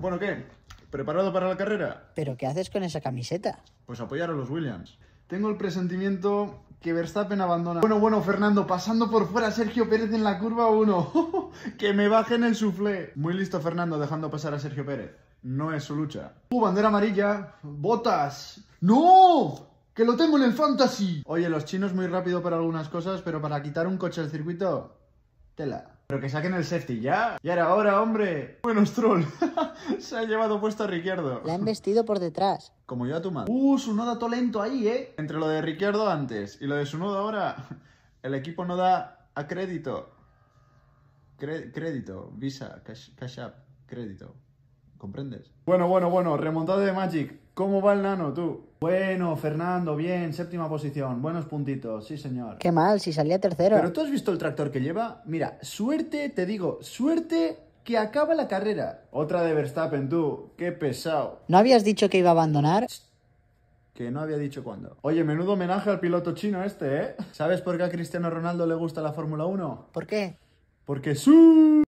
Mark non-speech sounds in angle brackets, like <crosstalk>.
Bueno, ¿qué? ¿Preparado para la carrera? ¿Pero qué haces con esa camiseta? Pues apoyar a los Williams. Tengo el presentimiento que Verstappen abandona. Bueno, bueno, Fernando, pasando por fuera Sergio Pérez en la curva 1. <laughs> ¡Que me bajen el suflé! Muy listo, Fernando, dejando pasar a Sergio Pérez. No es su lucha. ¡Uh, bandera amarilla! ¡Botas! ¡No! ¡Que lo tengo en el fantasy! Oye, los chinos muy rápido para algunas cosas, pero para quitar un coche del circuito... Tela. Pero que saquen el safety ya. Y ahora, ahora, hombre. Buenos troll. <laughs> Se ha llevado puesto a Ricciardo. Le han vestido por detrás. Como yo a tu madre. Uh, su nodo todo lento ahí, ¿eh? Entre lo de Ricciardo antes y lo de su nodo ahora, <laughs> el equipo no da a crédito. crédito, Visa, cash, up, crédito. ¿Comprendes? Bueno, bueno, bueno, remontado de Magic. ¿Cómo va el nano, tú? Bueno, Fernando, bien, séptima posición, buenos puntitos, sí señor. Qué mal, si salía tercero. Pero tú has visto el tractor que lleva. Mira, suerte, te digo, suerte que acaba la carrera. Otra de Verstappen, tú, qué pesado. ¿No habías dicho que iba a abandonar? Que no había dicho cuándo. Oye, menudo homenaje al piloto chino este, ¿eh? ¿Sabes por qué a Cristiano Ronaldo le gusta la Fórmula 1? ¿Por qué? Porque su...